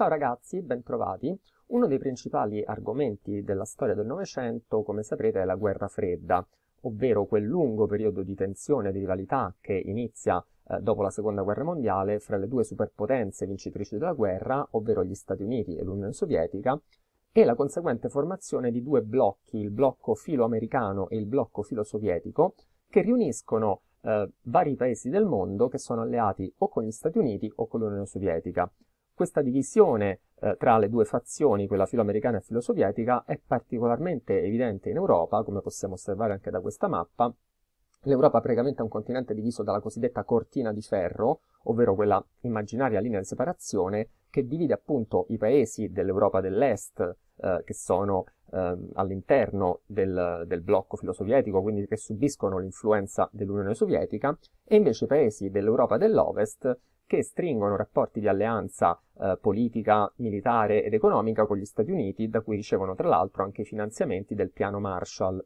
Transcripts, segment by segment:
Ciao ragazzi, ben trovati. Uno dei principali argomenti della storia del Novecento, come saprete, è la guerra fredda, ovvero quel lungo periodo di tensione e di rivalità che inizia eh, dopo la seconda guerra mondiale fra le due superpotenze vincitrici della guerra, ovvero gli Stati Uniti e l'Unione Sovietica, e la conseguente formazione di due blocchi, il blocco filo-americano e il blocco filo-sovietico, che riuniscono eh, vari paesi del mondo che sono alleati o con gli Stati Uniti o con l'Unione Sovietica. Questa divisione eh, tra le due fazioni, quella filoamericana e filosovietica, è particolarmente evidente in Europa, come possiamo osservare anche da questa mappa. L'Europa praticamente è un continente diviso dalla cosiddetta cortina di ferro, ovvero quella immaginaria linea di separazione che divide appunto i paesi dell'Europa dell'Est eh, che sono eh, all'interno del, del, blocco filosovietico, quindi che subiscono l'influenza dell'Unione Sovietica, e invece i paesi dell'Europa dell'Ovest che stringono rapporti di alleanza eh, politica, militare ed economica con gli Stati Uniti, da cui ricevono tra l'altro anche i finanziamenti del piano Marshall.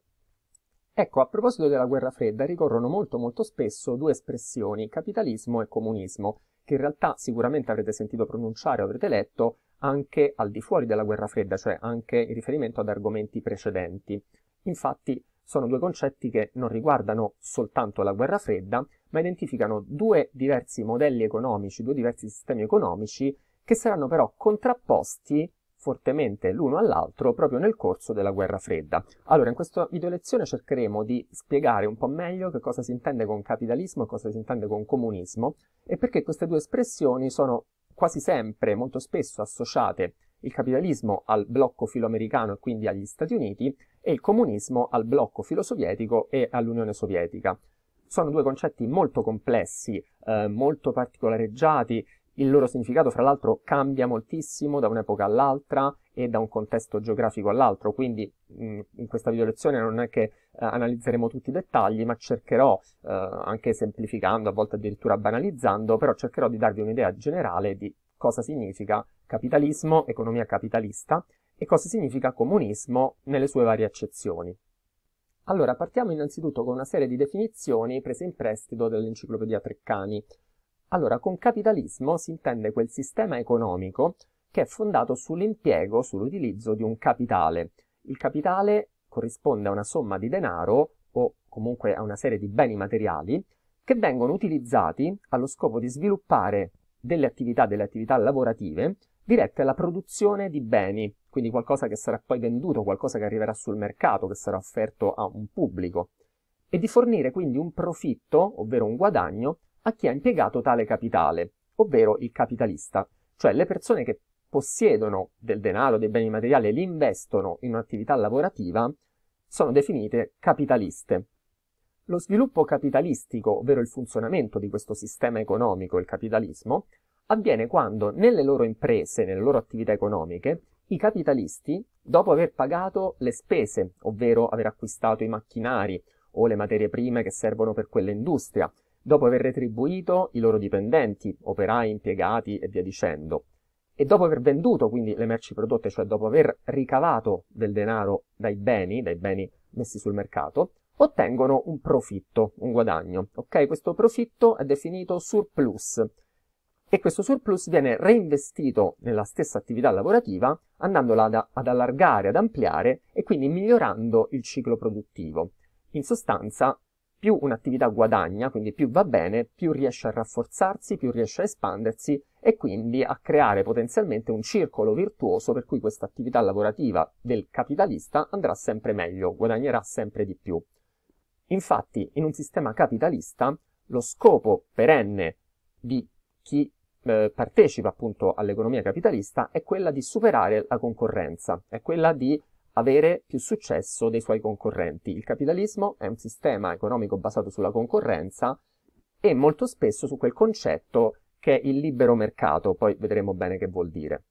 Ecco, a proposito della guerra fredda ricorrono molto molto spesso due espressioni, capitalismo e comunismo, che in realtà sicuramente avrete sentito pronunciare o avrete letto, anche al di fuori della guerra fredda, cioè anche in riferimento ad argomenti precedenti. Infatti sono due concetti che non riguardano soltanto la guerra fredda, ma identificano due diversi modelli economici, due diversi sistemi economici che saranno però contrapposti fortemente l'uno all'altro proprio nel corso della guerra fredda. Allora, in questa video lezione cercheremo di spiegare un po' meglio che cosa si intende con capitalismo e cosa si intende con comunismo e perché queste due espressioni sono quasi sempre, molto spesso associate il capitalismo al blocco filoamericano e quindi agli Stati Uniti e il comunismo al blocco filosovietico e all'Unione Sovietica. Sono due concetti molto complessi, eh, molto particolareggiati, il loro significato fra l'altro cambia moltissimo da un'epoca all'altra e da un contesto geografico all'altro, quindi mh, mm, in questa video lezione non è che eh, analizzeremo tutti i dettagli, ma cercherò, eh, anche semplificando, a volte addirittura banalizzando, però cercherò di darvi un'idea generale di cosa significa capitalismo, economia capitalista, e cosa significa comunismo nelle sue varie accezioni. Allora, partiamo innanzitutto con una serie di definizioni prese in prestito dall'enciclopedia Treccani. Allora, con capitalismo si intende quel sistema economico che è fondato sull'impiego, sull'utilizzo di un capitale. Il capitale corrisponde a una somma di denaro o comunque a una serie di beni materiali che vengono utilizzati allo scopo di sviluppare delle attività, delle attività lavorative dirette alla produzione di beni, quindi qualcosa che sarà poi venduto, qualcosa che arriverà sul mercato, che sarà offerto a un pubblico, e di fornire quindi un profitto, ovvero un guadagno, a chi ha impiegato tale capitale, ovvero il capitalista, cioè le persone che possiedono del denaro, dei beni materiali e li investono in un'attività lavorativa sono definite capitaliste. Lo sviluppo capitalistico, ovvero il funzionamento di questo sistema economico, il capitalismo, avviene quando nelle loro imprese, nelle loro attività economiche, i capitalisti, dopo aver pagato le spese, ovvero aver acquistato i macchinari o le materie prime che servono per quell'industria, dopo aver retribuito i loro dipendenti, operai, impiegati e via dicendo, e dopo aver venduto quindi le merci prodotte, cioè dopo aver ricavato del denaro dai beni, dai beni messi sul mercato, ottengono un profitto, un guadagno. Ok? Questo profitto è definito surplus e questo surplus viene reinvestito nella stessa attività lavorativa andandola ad, ad allargare, ad ampliare e quindi migliorando il ciclo produttivo. In sostanza più un'attività guadagna, quindi più va bene, più riesce a rafforzarsi, più riesce a espandersi e quindi a creare potenzialmente un circolo virtuoso per cui questa attività lavorativa del capitalista andrà sempre meglio, guadagnerà sempre di più. Infatti, in un sistema capitalista, lo scopo perenne di chi eh, partecipa appunto all'economia capitalista è quella di superare la concorrenza, è quella di avere più successo dei suoi concorrenti. Il capitalismo è un sistema economico basato sulla concorrenza e molto spesso su quel concetto che è il libero mercato, poi vedremo bene che vuol dire.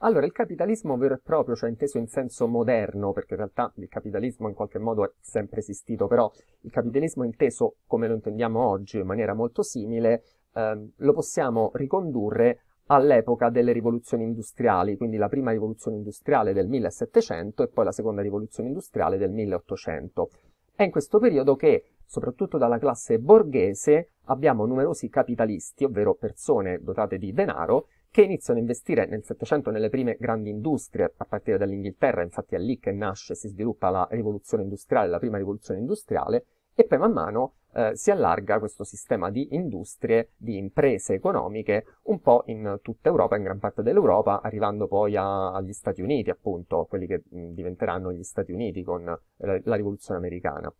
Allora, il capitalismo vero e proprio, cioè inteso in senso moderno, perché in realtà il capitalismo in qualche modo è sempre esistito, però il capitalismo inteso come lo intendiamo oggi in maniera molto simile, ehm, lo possiamo ricondurre all'epoca delle rivoluzioni industriali, quindi la prima rivoluzione industriale del 1700 e poi la seconda rivoluzione industriale del 1800. È in questo periodo che, soprattutto dalla classe borghese, abbiamo numerosi capitalisti, ovvero persone dotate di denaro, che iniziano a investire nel Settecento nelle prime grandi industrie, a partire dall'Inghilterra, infatti è lì che nasce e si sviluppa la rivoluzione industriale, la prima rivoluzione industriale, e poi man mano eh, si allarga questo sistema di industrie, di imprese economiche un po' in tutta Europa, in gran parte dell'Europa, arrivando poi a, agli Stati Uniti, appunto, quelli che mh, mm, diventeranno gli Stati Uniti con eh, la rivoluzione americana.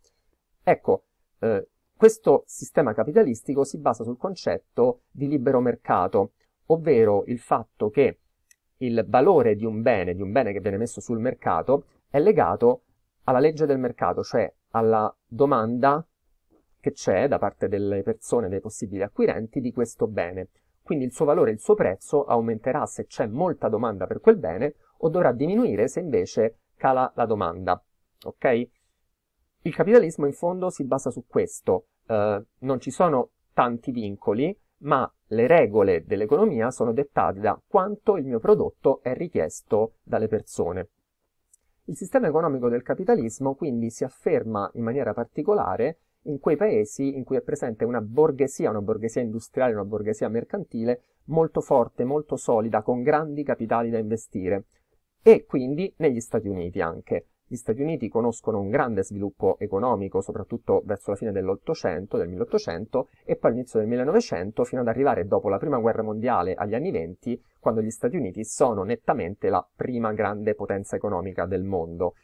Ecco, eh, questo sistema capitalistico si basa sul concetto di libero mercato, ovvero il fatto che il valore di un bene, di un bene che viene messo sul mercato, è legato alla legge del mercato, cioè alla domanda che c'è da parte delle persone, dei possibili acquirenti di questo bene. Quindi il suo valore, il suo prezzo aumenterà se c'è molta domanda per quel bene o dovrà diminuire se invece cala la domanda. Ok? Il capitalismo in fondo si basa su questo. Eh, non ci sono tanti vincoli, ma le regole dell'economia sono dettate da quanto il mio prodotto è richiesto dalle persone. Il sistema economico del capitalismo quindi si afferma in maniera particolare in quei paesi in cui è presente una borghesia, una borghesia industriale, una borghesia mercantile molto forte, molto solida, con grandi capitali da investire e quindi negli Stati Uniti anche. Gli Stati Uniti conoscono un grande sviluppo economico, soprattutto verso la fine dell'Ottocento, del 1800 e poi all'inizio del 1900, fino ad arrivare dopo la Prima Guerra Mondiale agli anni 20 quando gli Stati Uniti sono nettamente la prima grande potenza economica del mondo.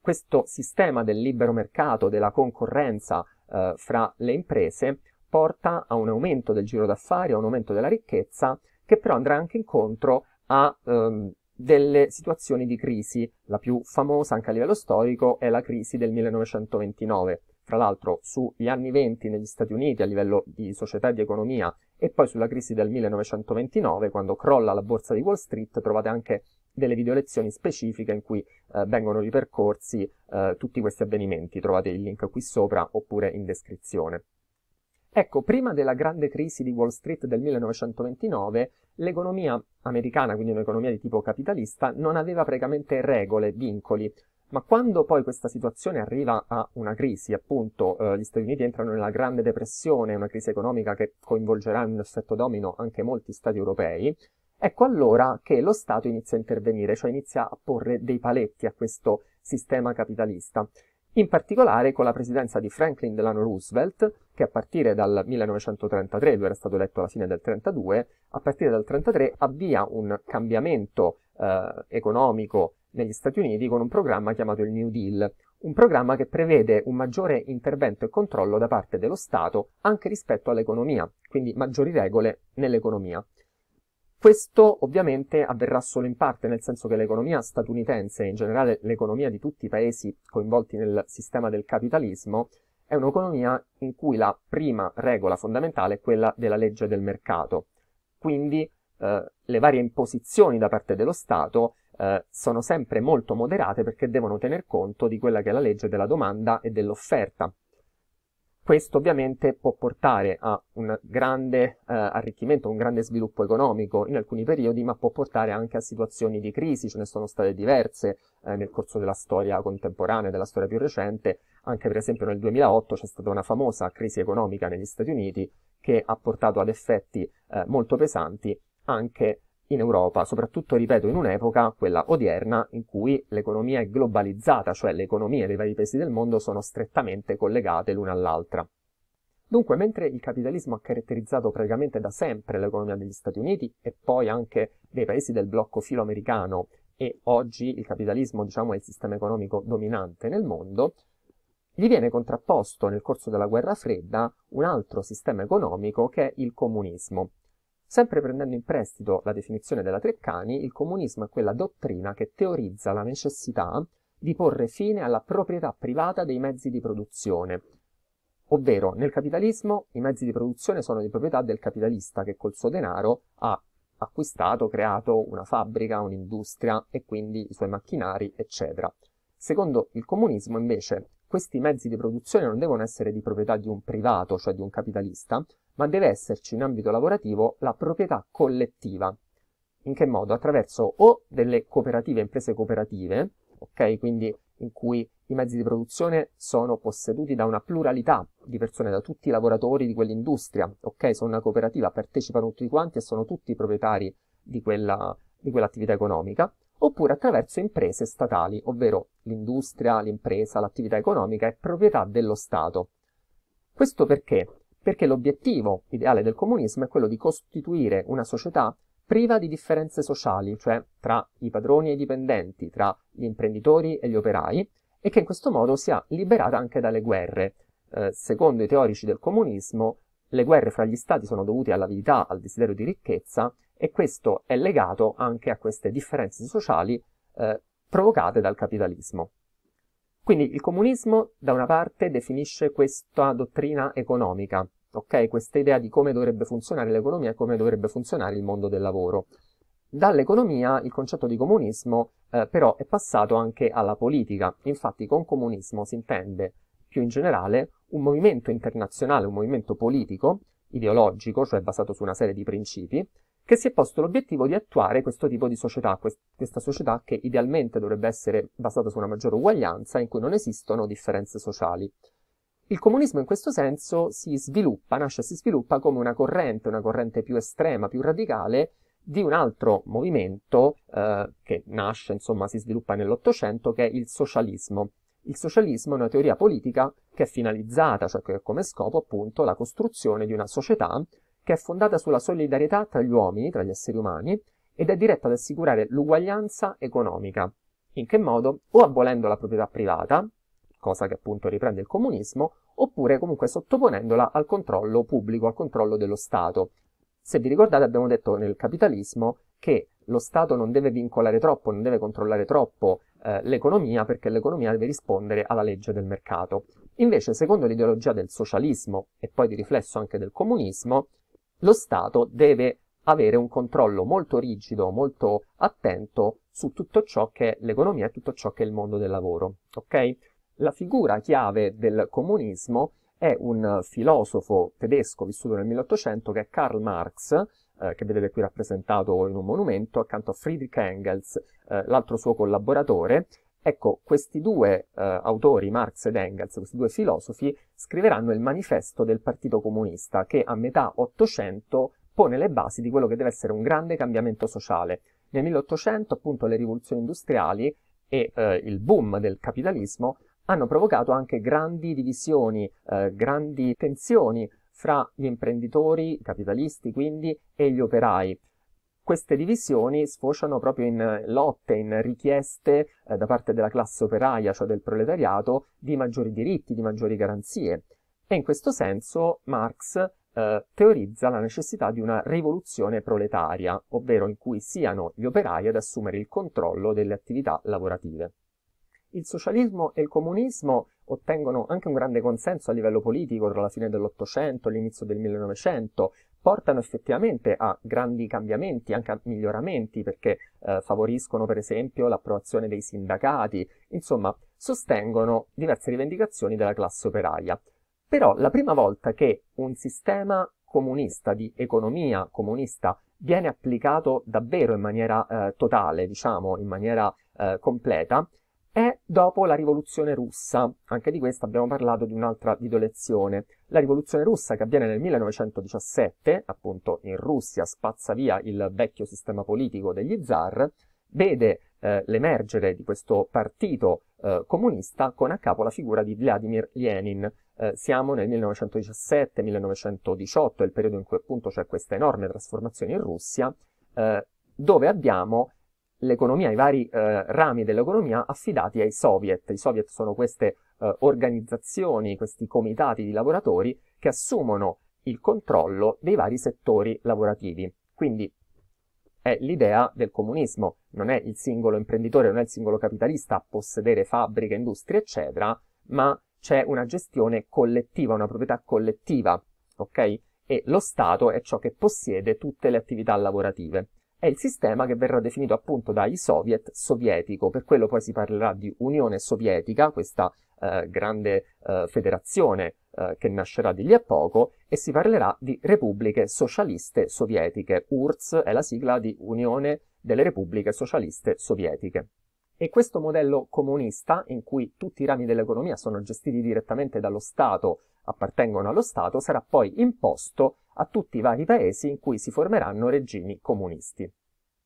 Questo sistema del libero mercato, della concorrenza eh, fra le imprese, porta a un aumento del giro d'affari, a un aumento della ricchezza, che però andrà anche incontro a ehm, delle situazioni di crisi. La più famosa anche a livello storico è la crisi del 1929 fra l'altro sugli anni 20 negli Stati Uniti a livello di società e di economia e poi sulla crisi del 1929 quando crolla la borsa di Wall Street trovate anche delle videolezioni specifiche in cui eh, vengono ripercorsi eh, tutti questi avvenimenti, trovate il link qui sopra oppure in descrizione. Ecco, prima della grande crisi di Wall Street del 1929, l'economia americana, quindi un'economia di tipo capitalista, non aveva praticamente regole, vincoli, ma quando poi questa situazione arriva a una crisi, appunto eh, gli Stati Uniti entrano nella Grande Depressione, una crisi economica che coinvolgerà in un effetto domino anche molti Stati europei, ecco allora che lo Stato inizia a intervenire, cioè inizia a porre dei paletti a questo sistema capitalista. In particolare con la presidenza di Franklin Delano Roosevelt, che a partire dal 1933, lui era stato eletto alla fine del 1932, a partire dal 1933 avvia un cambiamento eh, economico negli Stati Uniti con un programma chiamato il New Deal, un programma che prevede un maggiore intervento e controllo da parte dello Stato anche rispetto all'economia, quindi maggiori regole nell'economia. Questo ovviamente avverrà solo in parte, nel senso che l'economia statunitense e in generale l'economia di tutti i paesi coinvolti nel sistema del capitalismo è un'economia in cui la prima regola fondamentale è quella della legge del mercato. Quindi eh, le varie imposizioni da parte dello Stato eh, sono sempre molto moderate perché devono tener conto di quella che è la legge della domanda e dell'offerta. Questo ovviamente può portare a un grande eh, arricchimento, un grande sviluppo economico in alcuni periodi, ma può portare anche a situazioni di crisi, ce ne sono state diverse eh, nel corso della storia contemporanea, della storia più recente, anche per esempio nel 2008 c'è stata una famosa crisi economica negli Stati Uniti che ha portato ad effetti eh, molto pesanti anche in Europa, soprattutto, ripeto, in un'epoca, quella odierna, in cui l'economia è globalizzata, cioè le economie dei vari paesi del mondo sono strettamente collegate l'una all'altra. Dunque, mentre il capitalismo ha caratterizzato praticamente da sempre l'economia degli Stati Uniti e poi anche dei paesi del blocco filoamericano e oggi il capitalismo, diciamo, è il sistema economico dominante nel mondo, gli viene contrapposto nel corso della guerra fredda un altro sistema economico che è il comunismo. Sempre prendendo in prestito la definizione della Treccani, il comunismo è quella dottrina che teorizza la necessità di porre fine alla proprietà privata dei mezzi di produzione. Ovvero, nel capitalismo i mezzi di produzione sono di proprietà del capitalista che col suo denaro ha acquistato, creato una fabbrica, un'industria e quindi i suoi macchinari, eccetera. Secondo il comunismo, invece, questi mezzi di produzione non devono essere di proprietà di un privato, cioè di un capitalista, ma deve esserci in ambito lavorativo la proprietà collettiva. In che modo? Attraverso o delle cooperative, imprese cooperative, ok? Quindi in cui i mezzi di produzione sono posseduti da una pluralità di persone, da tutti i lavoratori di quell'industria, ok? Sono una cooperativa, partecipano tutti quanti e sono tutti i proprietari di, quella, di quell'attività economica, oppure attraverso imprese statali, ovvero l'industria, l'impresa, l'attività economica è proprietà dello Stato. Questo perché? perché l'obiettivo ideale del comunismo è quello di costituire una società priva di differenze sociali, cioè tra i padroni e i dipendenti, tra gli imprenditori e gli operai, e che in questo modo sia liberata anche dalle guerre. Eh, secondo i teorici del comunismo, le guerre fra gli stati sono dovute all'avidità, al desiderio di ricchezza, e questo è legato anche a queste differenze sociali eh, provocate dal capitalismo. Quindi il comunismo da una parte definisce questa dottrina economica, okay? questa idea di come dovrebbe funzionare l'economia e come dovrebbe funzionare il mondo del lavoro. Dall'economia il concetto di comunismo eh, però è passato anche alla politica, infatti con comunismo si intende più in generale un movimento internazionale, un movimento politico, ideologico, cioè basato su una serie di principi, che si è posto l'obiettivo di attuare questo tipo di società, questa società che idealmente dovrebbe essere basata su una maggiore uguaglianza in cui non esistono differenze sociali. Il comunismo in questo senso si sviluppa, nasce e si sviluppa come una corrente, una corrente più estrema, più radicale di un altro movimento eh, che nasce, insomma, si sviluppa nell'Ottocento, che è il socialismo. Il socialismo è una teoria politica che è finalizzata, cioè che ha come scopo appunto la costruzione di una società che è fondata sulla solidarietà tra gli uomini, tra gli esseri umani, ed è diretta ad assicurare l'uguaglianza economica. In che modo? O abolendo la proprietà privata, cosa che appunto riprende il comunismo, oppure comunque sottoponendola al controllo pubblico, al controllo dello Stato. Se vi ricordate abbiamo detto nel capitalismo che lo Stato non deve vincolare troppo, non deve controllare troppo eh, l'economia perché l'economia deve rispondere alla legge del mercato. Invece, secondo l'ideologia del socialismo e poi di riflesso anche del comunismo, lo Stato deve avere un controllo molto rigido, molto attento su tutto ciò che è l'economia e tutto ciò che è il mondo del lavoro. Okay? La figura chiave del comunismo è un filosofo tedesco vissuto nel 1800 che è Karl Marx, eh, che vedete qui rappresentato in un monumento, accanto a Friedrich Engels, eh, l'altro suo collaboratore, Ecco, questi due eh, autori, Marx ed Engels, questi due filosofi, scriveranno il manifesto del Partito Comunista che a metà Ottocento pone le basi di quello che deve essere un grande cambiamento sociale. Nel 1800 appunto le rivoluzioni industriali e eh, il boom del capitalismo hanno provocato anche grandi divisioni, eh, grandi tensioni fra gli imprenditori, i capitalisti quindi, e gli operai queste divisioni sfociano proprio in eh, lotte, in richieste eh, da parte della classe operaia, cioè del proletariato, di maggiori diritti, di maggiori garanzie. E in questo senso Marx eh, teorizza la necessità di una rivoluzione proletaria, ovvero in cui siano gli operai ad assumere il controllo delle attività lavorative. Il socialismo e il comunismo ottengono anche un grande consenso a livello politico tra la fine dell'Ottocento e l'inizio del 1900, portano effettivamente a grandi cambiamenti, anche a miglioramenti, perché eh, favoriscono per esempio l'approvazione dei sindacati, insomma sostengono diverse rivendicazioni della classe operaia. Però la prima volta che un sistema comunista, di economia comunista, viene applicato davvero in maniera eh, totale, diciamo, in maniera eh, completa, è dopo la rivoluzione russa, anche di questa abbiamo parlato di un'altra videolezione, la rivoluzione russa che avviene nel 1917, appunto in Russia spazza via il vecchio sistema politico degli zar, vede eh, l'emergere di questo partito eh, comunista con a capo la figura di Vladimir Lenin. Eh, siamo nel 1917-1918, il periodo in cui appunto c'è questa enorme trasformazione in Russia, eh, dove abbiamo l'economia, i vari eh, rami dell'economia affidati ai soviet. I soviet sono queste eh, organizzazioni, questi comitati di lavoratori che assumono il controllo dei vari settori lavorativi. Quindi è l'idea del comunismo, non è il singolo imprenditore, non è il singolo capitalista a possedere fabbriche, industrie, eccetera, ma c'è una gestione collettiva, una proprietà collettiva, ok? E lo Stato è ciò che possiede tutte le attività lavorative è il sistema che verrà definito appunto dai soviet sovietico, per quello poi si parlerà di Unione Sovietica, questa eh, grande eh, federazione eh, che nascerà di lì a poco, e si parlerà di Repubbliche Socialiste Sovietiche. URSS è la sigla di Unione delle Repubbliche Socialiste Sovietiche. E questo modello comunista, in cui tutti i rami dell'economia sono gestiti direttamente dallo Stato appartengono allo Stato sarà poi imposto a tutti i vari paesi in cui si formeranno regimi comunisti.